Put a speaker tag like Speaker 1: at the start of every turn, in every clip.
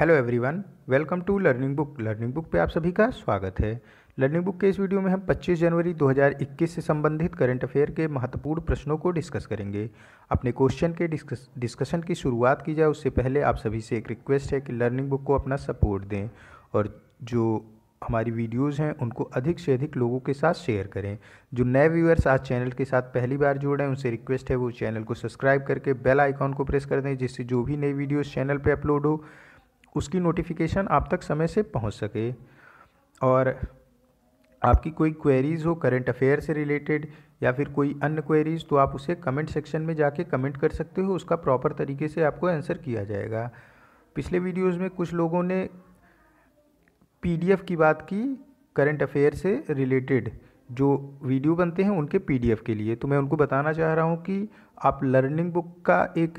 Speaker 1: hello everyone welcome to learning book learning book पे आप सभी का स्वागत है लर्निंग बुक के इस वीडियो में हम 25 जनवरी 2021 से संबंधित करंट अफेयर के महत्वपूर्ण प्रश्नों को डिस्कस करेंगे अपने क्वेश्चन के डिस्कस डिस्कशन की शुरुआत की जाए उससे पहले आप सभी से एक रिक्वेस्ट है कि लर्निंग बुक को अपना सपोर्ट दें और जो हमारी वीडियोज़ हैं उनको अधिक से अधिक लोगों के साथ शेयर करें जो नए व्यूअर्स आज चैनल के साथ पहली बार जुड़ रहे हैं उनसे रिक्वेस्ट है वो चैनल को सब्सक्राइब करके बेल आइकॉन को प्रेस कर दें जिससे जो भी नई वीडियोज़ चैनल पर अपलोड हो उसकी नोटिफिकेशन आप तक समय से पहुंच सके और आपकी कोई क्वेरीज़ हो करंट अफेयर से रिलेटेड या फिर कोई अन्य क्वेरीज़ तो आप उसे कमेंट सेक्शन में जाके कमेंट कर सकते हो उसका प्रॉपर तरीके से आपको आंसर किया जाएगा पिछले वीडियोस में कुछ लोगों ने पीडीएफ की बात की करंट अफेयर से रिलेटेड जो वीडियो बनते हैं उनके पीडीएफ के लिए तो मैं उनको बताना चाह रहा हूँ कि आप लर्निंग बुक का एक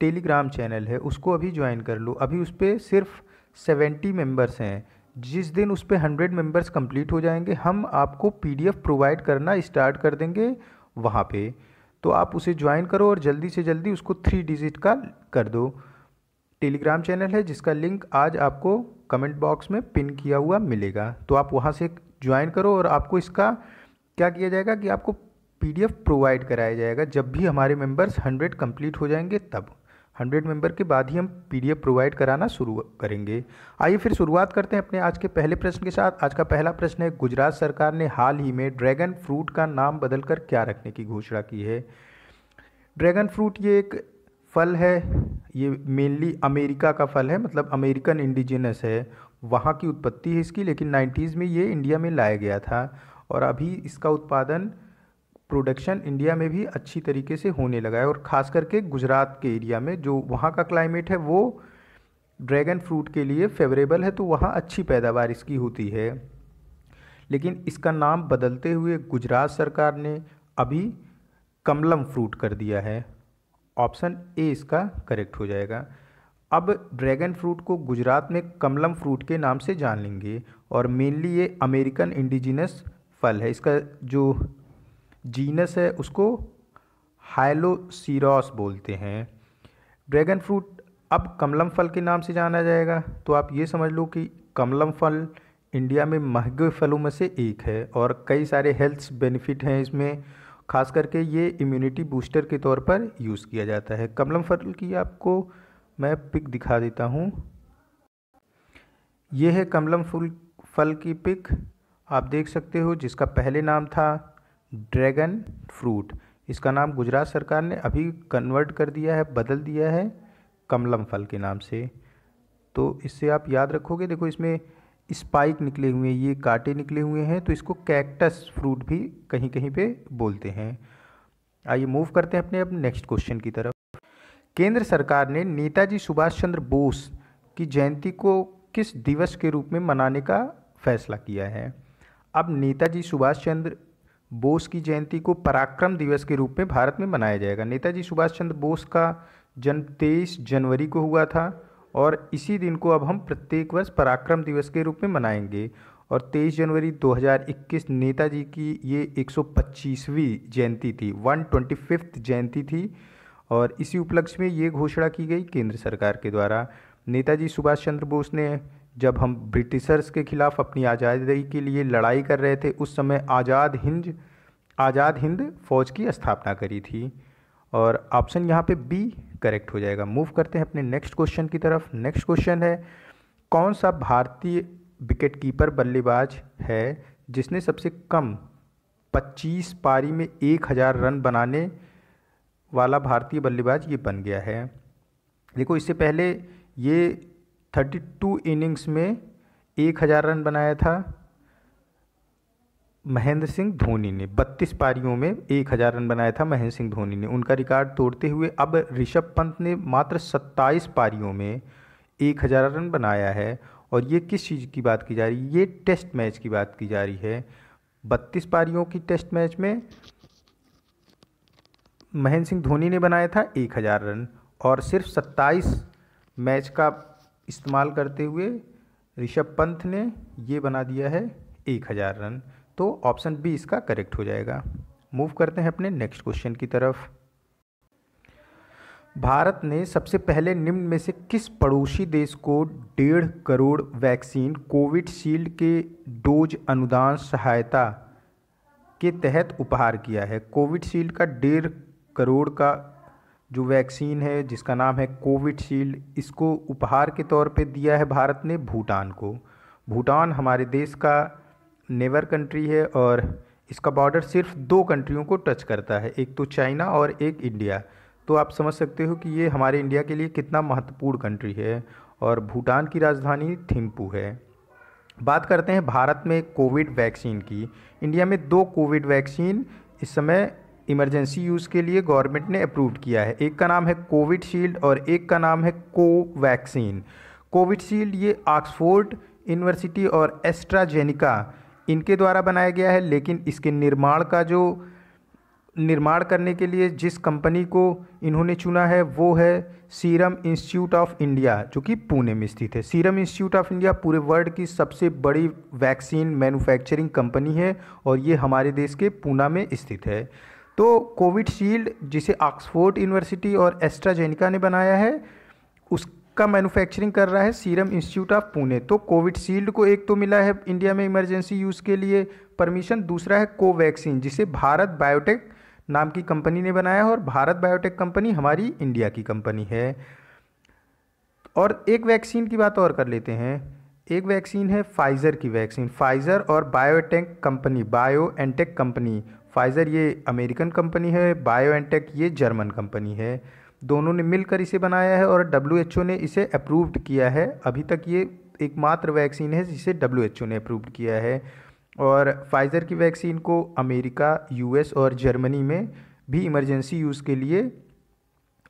Speaker 1: टेलीग्राम चैनल है उसको अभी ज्वाइन कर लो अभी उस पर सिर्फ सेवेंटी मेम्बर्स हैं जिस दिन उस पर हंड्रेड मेम्बर्स कंप्लीट हो जाएंगे हम आपको पीडीएफ प्रोवाइड करना स्टार्ट कर देंगे वहाँ पे तो आप उसे ज्वाइन करो और जल्दी से जल्दी उसको थ्री डिजिट का कर दो टेलीग्राम चैनल है जिसका लिंक आज आपको कमेंट बॉक्स में पिन किया हुआ मिलेगा तो आप वहाँ से ज्वाइन करो और आपको इसका क्या किया जाएगा कि आपको पीडीएफ प्रोवाइड कराया जाएगा जब भी हमारे मेंबर्स हंड्रेड कंप्लीट हो जाएंगे तब हंड्रेड मेंबर के बाद ही हम पीडीएफ प्रोवाइड कराना शुरू करेंगे आइए फिर शुरुआत करते हैं अपने आज के पहले प्रश्न के साथ आज का पहला प्रश्न है गुजरात सरकार ने हाल ही में ड्रैगन फ्रूट का नाम बदलकर क्या रखने की घोषणा की है ड्रैगन फ्रूट ये एक फल है ये मेनली अमेरिका का फल है मतलब अमेरिकन इंडिजिनस है वहाँ की उत्पत्ति है इसकी लेकिन नाइन्टीज़ में ये इंडिया में लाया गया था और अभी इसका उत्पादन प्रोडक्शन इंडिया में भी अच्छी तरीके से होने लगा है और ख़ास करके गुजरात के एरिया में जो वहाँ का क्लाइमेट है वो ड्रैगन फ्रूट के लिए फेवरेबल है तो वहाँ अच्छी पैदावार इसकी होती है लेकिन इसका नाम बदलते हुए गुजरात सरकार ने अभी कमलम फ्रूट कर दिया है ऑप्शन ए इसका करेक्ट हो जाएगा अब ड्रैगन फ्रूट को गुजरात में कमलम फ्रूट के नाम से जान लेंगे और मेनली ये अमेरिकन इंडिजिनस फल है इसका जो जीनस है उसको हाइलोसीरोस बोलते हैं ड्रैगन फ्रूट अब कमलम फल के नाम से जाना जाएगा तो आप ये समझ लो कि कमलम फल इंडिया में महंगे फलों में से एक है और कई सारे हेल्थ बेनिफिट हैं इसमें खास करके ये इम्यूनिटी बूस्टर के तौर पर यूज़ किया जाता है कमलम फल की आपको मैं पिक दिखा देता हूँ ये है कमलम फूल फल की पिक आप देख सकते हो जिसका पहले नाम था ड्रैगन फ्रूट इसका नाम गुजरात सरकार ने अभी कन्वर्ट कर दिया है बदल दिया है कमलम फल के नाम से तो इससे आप याद रखोगे देखो इसमें स्पाइक निकले हुए हैं ये कांटे निकले हुए हैं तो इसको कैक्टस फ्रूट भी कहीं कहीं पे बोलते हैं आइए मूव करते हैं अपने अब नेक्स्ट क्वेश्चन की तरफ केंद्र सरकार ने नेताजी सुभाष चंद्र बोस की जयंती को किस दिवस के रूप में मनाने का फैसला किया है अब नेताजी सुभाष चंद्र बोस की जयंती को पराक्रम दिवस के रूप में भारत में मनाया जाएगा नेताजी सुभाष चंद्र बोस का जन्म तेईस जनवरी को हुआ था और इसी दिन को अब हम प्रत्येक वर्ष पराक्रम दिवस के रूप में मनाएंगे और 23 जनवरी 2021 नेताजी की ये 125वीं जयंती थी वन ट्वेंटी जयंती थी और इसी उपलक्ष्य में ये घोषणा की गई केंद्र सरकार के द्वारा नेताजी सुभाष चंद्र बोस ने जब हम ब्रिटिशर्स के ख़िलाफ़ अपनी आज़ादी के लिए लड़ाई कर रहे थे उस समय आज़ाद हिंद आज़ाद हिंद फौज की स्थापना करी थी और ऑप्शन यहाँ पे बी करेक्ट हो जाएगा मूव करते हैं अपने नेक्स्ट क्वेश्चन की तरफ नेक्स्ट क्वेश्चन है कौन सा भारतीय विकेट कीपर बल्लेबाज है जिसने सबसे कम 25 पारी में एक हज़ार रन बनाने वाला भारतीय बल्लेबाज ये बन गया है देखो इससे पहले ये थर्टी टू इनिंग्स में एक हज़ार रन बनाया था महेंद्र सिंह धोनी ने बत्तीस पारियों में एक हज़ार रन बनाया था महेंद्र सिंह धोनी ने उनका रिकॉर्ड तोड़ते हुए अब ऋषभ पंत ने मात्र सत्ताईस पारियों में एक हज़ार रन बनाया है और ये किस चीज़ की बात की जा रही है ये टेस्ट मैच की बात की जा रही है बत्तीस पारियों की टेस्ट मैच में महेंद्र सिंह धोनी ने बनाया था एक हज़ार रन और सिर्फ सत्ताईस मैच का इस्तेमाल करते हुए ऋषभ पंत ने ये बना दिया है एक हज़ार रन तो ऑप्शन बी इसका करेक्ट हो जाएगा मूव करते हैं अपने नेक्स्ट क्वेश्चन की तरफ भारत ने सबसे पहले निम्न में से किस पड़ोसी देश को डेढ़ करोड़ वैक्सीन कोविडशील्ड के डोज अनुदान सहायता के तहत उपहार किया है कोविडशील्ड का डेढ़ करोड़ का जो वैक्सीन है जिसका नाम है कोविडशील्ड इसको उपहार के तौर पे दिया है भारत ने भूटान को भूटान हमारे देश का नेवर कंट्री है और इसका बॉर्डर सिर्फ दो कंट्रियों को टच करता है एक तो चाइना और एक इंडिया तो आप समझ सकते हो कि ये हमारे इंडिया के लिए कितना महत्वपूर्ण कंट्री है और भूटान की राजधानी थिम्पू है बात करते हैं भारत में कोविड वैक्सीन की इंडिया में दो कोविड वैक्सीन इस समय इमरजेंसी यूज़ के लिए गवर्नमेंट ने अप्रूव किया है एक का नाम है कोविड शील्ड और एक का नाम है कोवैक्सीन कोविड शील्ड ये ऑक्सफोर्ड यूनिवर्सिटी और एस्ट्राजेनिका इनके द्वारा बनाया गया है लेकिन इसके निर्माण का जो निर्माण करने के लिए जिस कंपनी को इन्होंने चुना है वो है सीरम इंस्टीट्यूट ऑफ इंडिया जो कि पुणे में स्थित है सीरम इंस्टीट्यूट ऑफ इंडिया पूरे वर्ल्ड की सबसे बड़ी वैक्सीन मैन्युफैक्चरिंग कंपनी है और ये हमारे देश के पूना में स्थित है तो कोविडशील्ड जिसे ऑक्सफोर्ड यूनिवर्सिटी और एस्ट्राजेनिका ने बनाया है उसका मैन्युफैक्चरिंग कर रहा है सीरम इंस्टीट्यूट ऑफ पुणे तो कोविडशील्ड को एक तो मिला है इंडिया में इमरजेंसी यूज़ के लिए परमिशन दूसरा है कोवैक्सीन जिसे भारत बायोटेक नाम की कंपनी ने बनाया है और भारत बायोटेक कंपनी हमारी इंडिया की कंपनी है और एक वैक्सीन की बात और कर लेते हैं एक वैक्सीन है फाइज़र की वैक्सीन फाइज़र और biotech company BioNTech company Pfizer ये अमेरिकन कंपनी है बायो एनटेक ये जर्मन कंपनी है दोनों ने मिलकर इसे बनाया है और डब्ल्यू ने इसे अप्रूव्ड किया है अभी तक ये एकमात्र वैक्सीन है जिसे डब्ल्यू ने अप्रूव्ड किया है और फाइज़र की वैक्सीन को अमेरिका यूएस और जर्मनी में भी इमरजेंसी यूज़ के लिए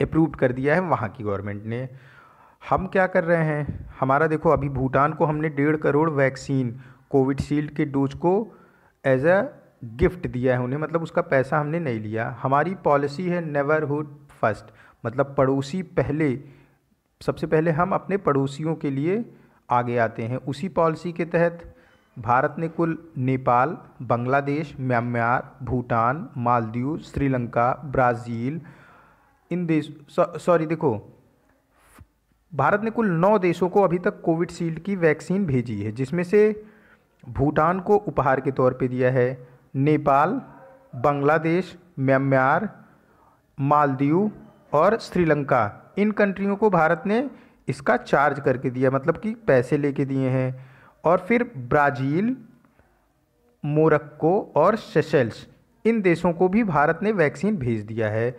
Speaker 1: अप्रूव्ड कर दिया है वहाँ की गवर्नमेंट ने हम क्या कर रहे हैं हमारा देखो अभी भूटान को हमने डेढ़ करोड़ वैक्सीन कोविडशील्ड के डोज को एज अ गिफ्ट दिया है उन्हें मतलब उसका पैसा हमने नहीं लिया हमारी पॉलिसी है हुड फर्स्ट मतलब पड़ोसी पहले सबसे पहले हम अपने पड़ोसियों के लिए आगे आते हैं उसी पॉलिसी के तहत भारत ने कुल नेपाल बांग्लादेश म्यांमार भूटान मालदीव श्रीलंका ब्राज़ील इन देश सॉरी देखो भारत ने कुल नौ देशों को अभी तक कोविडशील्ड की वैक्सीन भेजी है जिसमें से भूटान को उपहार के तौर पे दिया है नेपाल बांग्लादेश म्यांमार मालदीव और श्रीलंका इन कंट्रियों को भारत ने इसका चार्ज करके दिया मतलब कि पैसे लेके दिए हैं और फिर ब्राज़ील मोरक्को और सेशेल्स इन देशों को भी भारत ने वैक्सीन भेज दिया है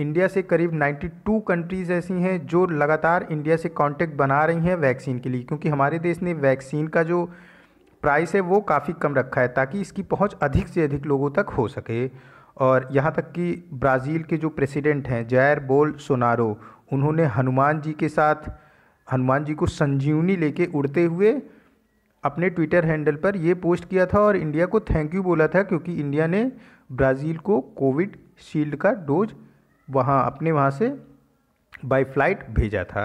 Speaker 1: इंडिया से करीब 92 कंट्रीज़ ऐसी हैं जो लगातार इंडिया से कांटेक्ट बना रही हैं वैक्सीन के लिए क्योंकि हमारे देश ने वैक्सीन का जो प्राइस है वो काफ़ी कम रखा है ताकि इसकी पहुंच अधिक से अधिक लोगों तक हो सके और यहाँ तक कि ब्राज़ील के जो प्रेसिडेंट हैं जैर बोल सोनारो उन्होंने हनुमान जी के साथ हनुमान जी को संजीवनी लेके उड़ते हुए अपने ट्विटर हैंडल पर यह पोस्ट किया था और इंडिया को थैंक यू बोला था क्योंकि इंडिया ने ब्राज़ील को कोविड शील्ड का डोज वहाँ अपने वहाँ से बाई फ्लाइट भेजा था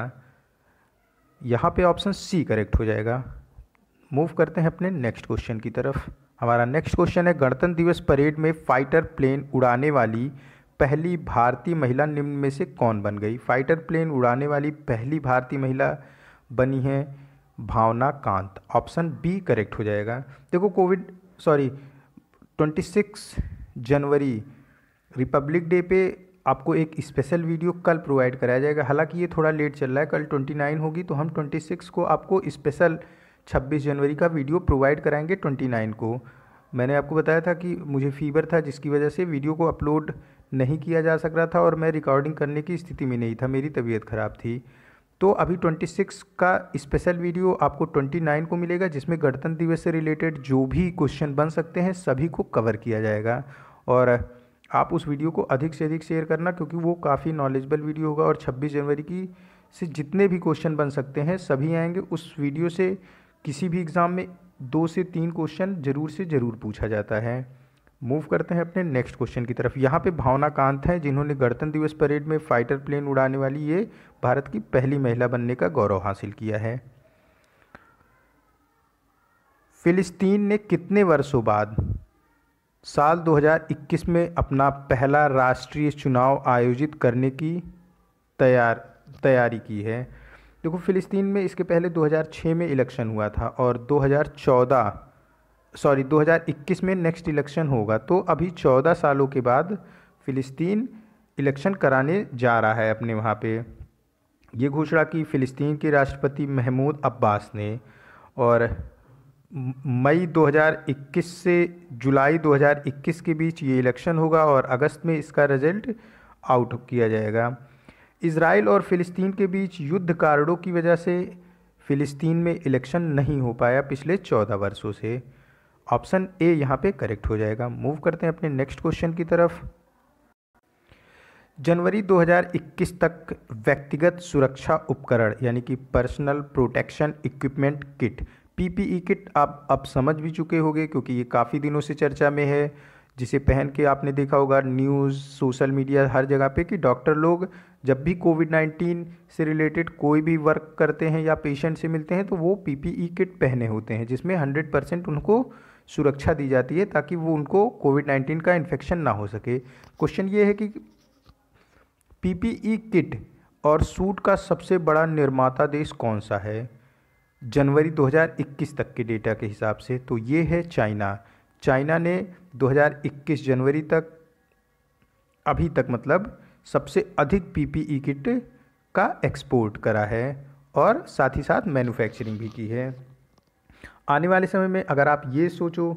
Speaker 1: यहाँ पे ऑप्शन सी करेक्ट हो जाएगा मूव करते हैं अपने नेक्स्ट क्वेश्चन की तरफ हमारा नेक्स्ट क्वेश्चन है गणतंत्र दिवस परेड में फाइटर प्लेन उड़ाने वाली पहली भारतीय महिला निम्न में से कौन बन गई फाइटर प्लेन उड़ाने वाली पहली भारतीय महिला बनी है Bhawana Kanth option B correct हो जाएगा देखो कोविड सॉरी 26 जनवरी रिपब्लिक डे पे आपको एक स्पेशल वीडियो कल प्रोवाइड कराया जाएगा हालांकि ये थोड़ा लेट चल रहा है कल 29 होगी तो हम 26 को आपको स्पेशल 26 जनवरी का वीडियो प्रोवाइड कराएंगे 29 को मैंने आपको बताया था कि मुझे फीवर था जिसकी वजह से वीडियो को अपलोड नहीं किया जा सक रहा था और मैं रिकॉर्डिंग करने की स्थिति में नहीं था मेरी तबीयत ख़राब थी तो अभी 26 का स्पेशल वीडियो आपको 29 को मिलेगा जिसमें गणतंत्र दिवस से रिलेटेड जो भी क्वेश्चन बन सकते हैं सभी को कवर किया जाएगा और आप उस वीडियो को अधिक से अधिक शेयर करना क्योंकि वो काफ़ी नॉलेजबल वीडियो होगा और 26 जनवरी की से जितने भी क्वेश्चन बन सकते हैं सभी आएंगे उस वीडियो से किसी भी एग्ज़ाम में दो से तीन क्वेश्चन ज़रूर से ज़रूर पूछा जाता है मूव करते हैं अपने नेक्स्ट क्वेश्चन की तरफ यहाँ पे भावना कांत हैं जिन्होंने गणतंत्र दिवस परेड में फाइटर प्लेन उड़ाने वाली ये भारत की पहली महिला बनने का गौरव हासिल किया है फिलिस्तीन ने कितने वर्षों बाद साल 2021 में अपना पहला राष्ट्रीय चुनाव आयोजित करने की तैयार तैयारी की है देखो फ़िलिस्तीन में इसके पहले 2006 में इलेक्शन हुआ था और 2014 सॉरी 2021 में नेक्स्ट इलेक्शन होगा तो अभी 14 सालों के बाद फ़िलिस्तीन इलेक्शन कराने जा रहा है अपने वहाँ पे ये घोषणा की फ़िलिस्तीन के राष्ट्रपति महमूद अब्बास ने और मई 2021 से जुलाई 2021 के बीच ये इलेक्शन होगा और अगस्त में इसका रिज़ल्ट आउट किया जाएगा इसराइल और फ़िलिस्तीन के बीच युद्ध कारणों की वजह से फ़िलिस्तीन में इलेक्शन नहीं हो पाया पिछले चौदह वर्षों से ऑप्शन ए यहाँ पे करेक्ट हो जाएगा मूव करते हैं अपने नेक्स्ट क्वेश्चन की तरफ जनवरी 2021 तक व्यक्तिगत सुरक्षा उपकरण यानी कि personal protection equipment kit PPE kit आप अब समझ भी चुके होंगे क्योंकि ये काफ़ी दिनों से चर्चा में है जिसे पहन के आपने देखा होगा न्यूज़ सोशल मीडिया हर जगह पे कि डॉक्टर लोग जब भी कोविड नाइन्टीन से रिलेटेड कोई भी वर्क करते हैं या पेशेंट से मिलते हैं तो वो पीपीई किट पहने होते हैं जिसमें हंड्रेड परसेंट उनको सुरक्षा दी जाती है ताकि वो उनको कोविड नाइन्टीन का इन्फेक्शन ना हो सके क्वेश्चन ये है कि पीपीई किट और सूट का सबसे बड़ा निर्माता देश कौन सा है जनवरी 2021 तक के डेटा के हिसाब से तो ये है चाइना चाइना ने 2021 जनवरी तक अभी तक मतलब सबसे अधिक पीपीई किट का एक्सपोर्ट करा है और साथ ही साथ मैन्युफैक्चरिंग भी की है आने वाले समय में अगर आप ये सोचो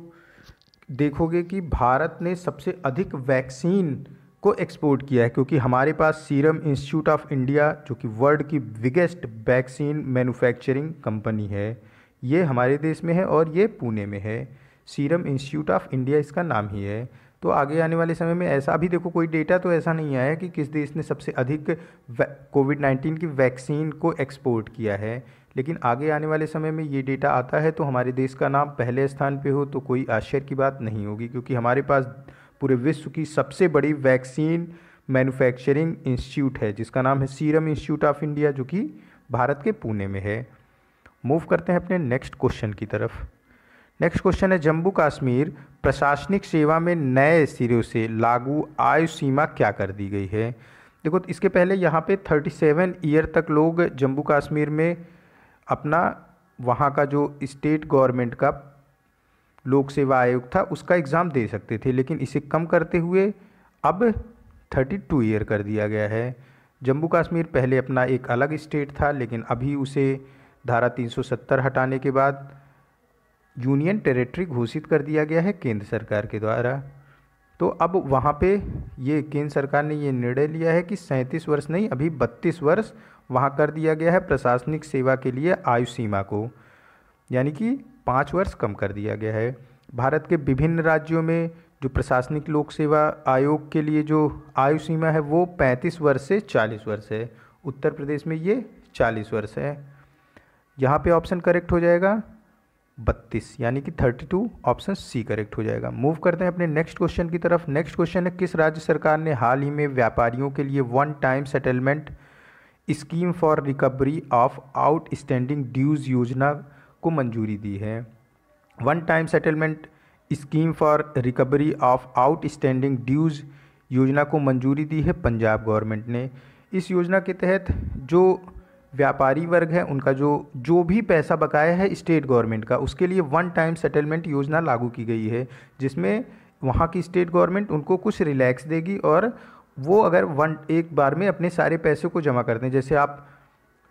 Speaker 1: देखोगे कि भारत ने सबसे अधिक वैक्सीन को एक्सपोर्ट किया है क्योंकि हमारे पास सीरम इंस्टीट्यूट ऑफ इंडिया जो कि वर्ल्ड की बिगेस्ट वैक्सीन मैन्युफैक्चरिंग कंपनी है ये हमारे देश में है और ये पुणे में है सीरम इंस्टीट्यूट ऑफ इंडिया इसका नाम ही है तो आगे आने वाले समय में ऐसा अभी देखो कोई डेटा तो ऐसा नहीं आया कि किस देश ने सबसे अधिक कोविड नाइन्टीन की वैक्सीन को एक्सपोर्ट किया है लेकिन आगे आने वाले समय में ये डेटा आता है तो हमारे देश का नाम पहले स्थान पे हो तो कोई आश्चर्य की बात नहीं होगी क्योंकि हमारे पास पूरे विश्व की सबसे बड़ी वैक्सीन मैन्युफैक्चरिंग इंस्टीट्यूट है जिसका नाम है सीरम इंस्टीट्यूट ऑफ इंडिया जो कि भारत के पुणे में है मूव करते हैं अपने नेक्स्ट क्वेश्चन की तरफ नेक्स्ट क्वेश्चन है जम्मू कश्मीर प्रशासनिक सेवा में नए सिरे से लागू आयु सीमा क्या कर दी गई है देखो इसके पहले यहाँ पे 37 ईयर तक लोग जम्मू कश्मीर में अपना वहाँ का जो स्टेट गवर्नमेंट का लोक सेवा आयोग था उसका एग्ज़ाम दे सकते थे लेकिन इसे कम करते हुए अब 32 ईयर कर दिया गया है जम्मू कश्मीर पहले अपना एक अलग स्टेट था लेकिन अभी उसे धारा 370 हटाने के बाद यूनियन टेरिटरी घोषित कर दिया गया है केंद्र सरकार के द्वारा तो अब वहाँ पे ये केंद्र सरकार ने ये निर्णय लिया है कि सैंतीस वर्ष नहीं अभी बत्तीस वर्ष वहाँ कर दिया गया है प्रशासनिक सेवा के लिए आयु सीमा को यानी कि पाँच वर्ष कम कर दिया गया है भारत के विभिन्न राज्यों में जो प्रशासनिक लोक सेवा आयोग के लिए जो आयु सीमा है वो पैंतीस वर्ष से चालीस वर्ष है उत्तर प्रदेश में ये चालीस वर्ष है यहाँ पे ऑप्शन करेक्ट हो जाएगा बत्तीस यानी कि thirty two option C correct हो जाएगा मूव करते हैं अपने नेक्स्ट क्वेश्चन की तरफ नेक्स्ट क्वेश्चन है किस राज्य सरकार ने हाल ही में व्यापारियों के लिए one time settlement scheme for recovery of outstanding dues योजना को मंजूरी दी है one time settlement scheme for recovery of outstanding dues योजना को मंजूरी दी है पंजाब गवर्नमेंट ने इस योजना के तहत जो व्यापारी वर्ग है उनका जो जो भी पैसा बकाया है स्टेट गवर्नमेंट का उसके लिए वन टाइम सेटलमेंट योजना लागू की गई है जिसमें वहाँ की स्टेट गवर्नमेंट उनको कुछ रिलैक्स देगी और वो अगर वन एक बार में अपने सारे पैसे को जमा करते हैं जैसे आप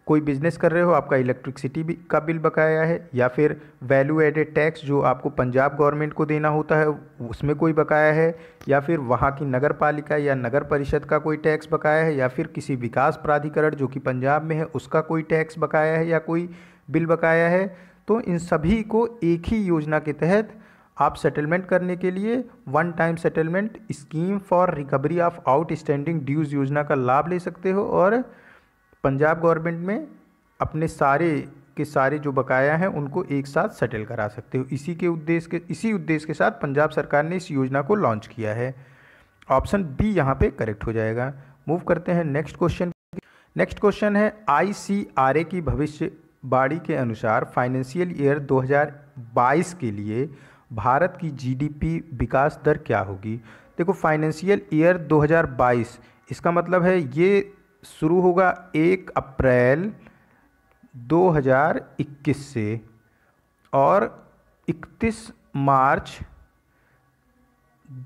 Speaker 1: कोई बिजनेस कर रहे हो आपका इलेक्ट्रिसिटी भी का बिल बकाया है या फिर वैल्यू एडेड टैक्स जो आपको पंजाब गवर्नमेंट को देना होता है उसमें कोई बकाया है या फिर वहाँ की नगर पालिका या नगर परिषद का कोई टैक्स बकाया है या फिर किसी विकास प्राधिकरण जो कि पंजाब में है उसका कोई टैक्स बकाया है या कोई बिल बकाया है तो इन सभी को एक ही योजना के तहत आप सेटलमेंट करने के लिए one time settlement scheme for recovery of outstanding dues योजना का लाभ ले सकते हो और पंजाब गवर्नमेंट में अपने सारे के सारे जो बकाया हैं उनको एक साथ सेटल करा सकते हो इसी के उद्देश्य के इसी उद्देश्य के साथ पंजाब सरकार ने इस योजना को लॉन्च किया है ऑप्शन बी यहाँ पे करेक्ट हो जाएगा मूव करते हैं नेक्स्ट क्वेश्चन नेक्स्ट क्वेश्चन है आईसीआरए की भविष्यवाणी के अनुसार फाइनेंशियल ईयर 2022 के लिए भारत की जीडीपी विकास दर क्या होगी देखो फाइनेंशियल ईयर 2022 इसका मतलब है ये शुरू होगा एक अप्रैल 2021 से और 31 मार्च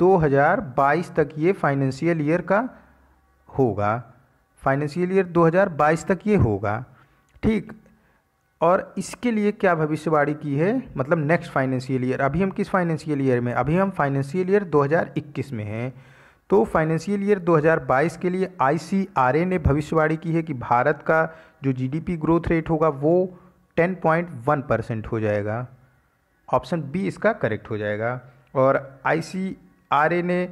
Speaker 1: 2022 तक ये फाइनेंशियल ईयर का होगा फाइनेंशियल ईयर 2022 तक ये होगा ठीक और इसके लिए क्या भविष्यवाणी की है मतलब नेक्स्ट फाइनेंशियल ईयर अभी हम किस फाइनेंशियल ईयर में अभी हम फाइनेंशियल ईयर 2021 में हैं तो फाइनेंशियल ईयर 2022 के लिए आई ने भविष्यवाणी की है कि भारत का जो जीडीपी ग्रोथ रेट होगा वो 10.1 परसेंट हो जाएगा ऑप्शन बी इसका करेक्ट हो जाएगा और आई ने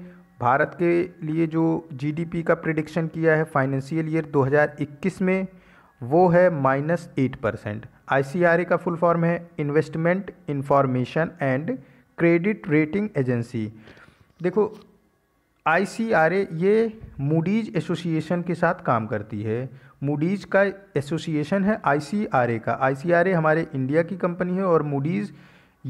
Speaker 1: भारत के लिए जो जीडीपी का प्रिडिक्शन किया है फाइनेंशियल ईयर 2021 में वो है माइनस एट परसेंट आई का फुल फॉर्म है investment information and credit rating agency देखो आई ये मूडीज एसोसिएशन के साथ काम करती है मूडीज का एसोसिएशन है आई का आई हमारे इंडिया की कंपनी है और मूडीज़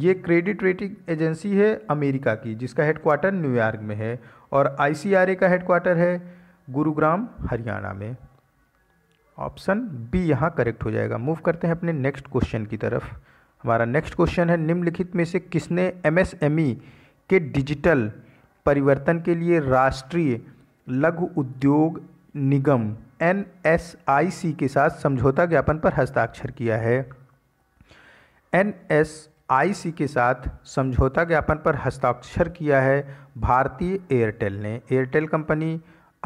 Speaker 1: ये क्रेडिट रेटिंग एजेंसी है अमेरिका की जिसका हेडक्वार्टर न्यूयॉर्क में है और आई का हेडक्वार्टर है गुरुग्राम हरियाणा में ऑप्शन बी यहाँ करेक्ट हो जाएगा मूव करते हैं अपने नेक्स्ट क्वेश्चन की तरफ हमारा नेक्स्ट क्वेश्चन है निम्नलिखित में से किसने एम e के डिजिटल परिवर्तन के लिए राष्ट्रीय लघु उद्योग निगम एन के साथ समझौता ज्ञापन पर हस्ताक्षर किया है एन सी के साथ समझौता ज्ञापन पर हस्ताक्षर किया है भारतीय एयरटेल ने एयरटेल कंपनी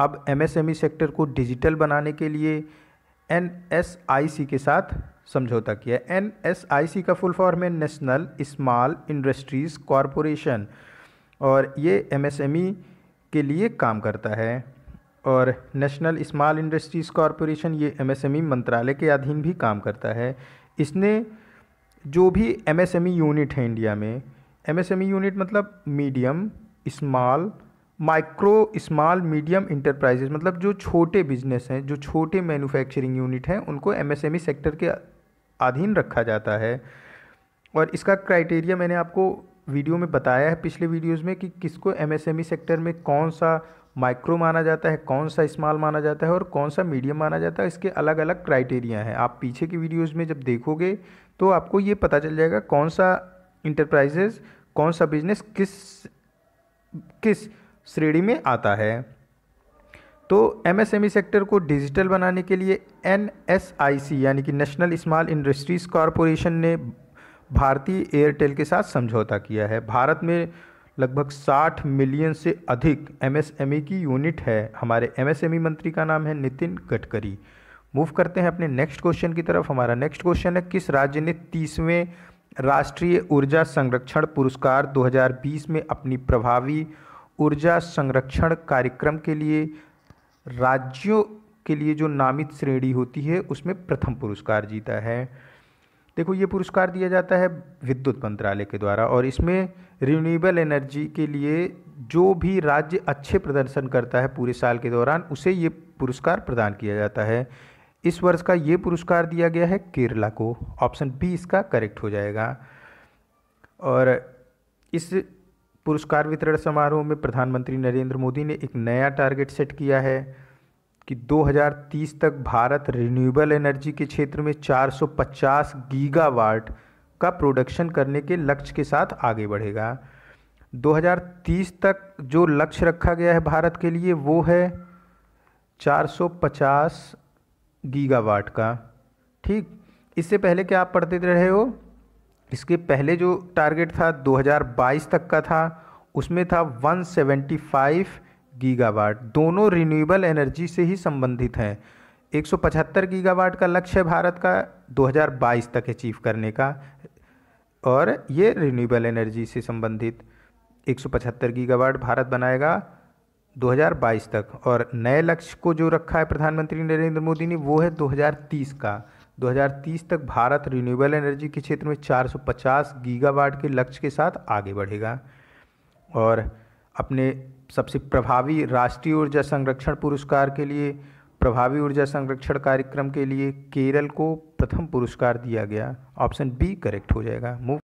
Speaker 1: अब एमएसएमई सेक्टर को डिजिटल बनाने के लिए सी के साथ समझौता किया सी का फुल फॉर्म है नेशनल स्मॉल इंडस्ट्रीज़ कॉरपोरेशन और ये एमएसएमई e के लिए काम करता है और नेशनल स्मॉल इंडस्ट्रीज़ कॉरपोरेशन ये एमएसएमई e मंत्रालय के अधीन भी काम करता है इसने जो भी एमएसएमई यूनिट e है इंडिया में एमएसएमई यूनिट मतलब medium small micro small medium enterprises मतलब जो छोटे बिजनेस हैं जो छोटे मैन्युफैक्चरिंग यूनिट हैं उनको एमएसएमई सेक्टर के अधीन रखा जाता है और इसका क्राइटेरिया मैंने आपको वीडियो में बताया है पिछले वीडियोस में कि किसको एमएसएमई e सेक्टर में कौन सा माइक्रो माना जाता है कौन सा स्मॉल माना जाता है और कौन सा मीडियम माना जाता है इसके अलग अलग क्राइटेरिया हैं आप पीछे की वीडियोज़ में जब देखोगे तो आपको ये पता चल जाएगा कौन सा इंटरप्राइजेज कौन सा बिजनेस किस किस श्रेणी में आता है तो एमएसएमई e सेक्टर को डिजिटल बनाने के लिए एन यानी कि नेशनल स्मॉल इंडस्ट्रीज़ कॉरपोरेशन ने भारतीय एयरटेल के साथ समझौता किया है भारत में लगभग 60 मिलियन से अधिक एम की यूनिट है हमारे एम मंत्री का नाम है नितिन गडकरी मूव करते हैं अपने नेक्स्ट क्वेश्चन की तरफ हमारा नेक्स्ट क्वेश्चन है किस राज्य ने तीसवें राष्ट्रीय ऊर्जा संरक्षण पुरस्कार 2020 में अपनी प्रभावी ऊर्जा संरक्षण कार्यक्रम के लिए राज्यों के लिए जो नामित श्रेणी होती है उसमें प्रथम पुरस्कार जीता है देखो ये पुरस्कार दिया जाता है विद्युत मंत्रालय के द्वारा और इसमें रिन्यूएबल एनर्जी के लिए जो भी राज्य अच्छे प्रदर्शन करता है पूरे साल के दौरान उसे ये पुरस्कार प्रदान किया जाता है इस वर्ष का ये पुरस्कार दिया गया है केरला को ऑप्शन बी इसका करेक्ट हो जाएगा और इस पुरस्कार वितरण समारोह में प्रधानमंत्री नरेंद्र मोदी ने एक नया टारगेट सेट किया है कि 2030 तक भारत रिन्यूएबल एनर्जी के क्षेत्र में 450 गीगावाट का प्रोडक्शन करने के लक्ष्य के साथ आगे बढ़ेगा 2030 तक जो लक्ष्य रखा गया है भारत के लिए वो है 450 गीगावाट का ठीक इससे पहले क्या आप पढ़ते रहे हो इसके पहले जो टारगेट था 2022 तक का था उसमें था 175 गीगावाट दोनों रिन्यूएबल एनर्जी से ही संबंधित हैं 175 गीगावाट का लक्ष्य है भारत का 2022 तक अचीव करने का और ये रिन्यूएबल एनर्जी से संबंधित 175 गीगावाट भारत बनाएगा 2022 तक और नए लक्ष्य को जो रखा है प्रधानमंत्री नरेंद्र मोदी ने वो है 2030 का 2030 तक भारत रिन्यूएबल एनर्जी के क्षेत्र में 450 गीगावाट के लक्ष्य के साथ आगे बढ़ेगा और अपने सबसे प्रभावी राष्ट्रीय ऊर्जा संरक्षण पुरस्कार के लिए प्रभावी ऊर्जा संरक्षण कार्यक्रम के लिए केरल को प्रथम पुरस्कार दिया गया ऑप्शन बी करेक्ट हो जाएगा मूव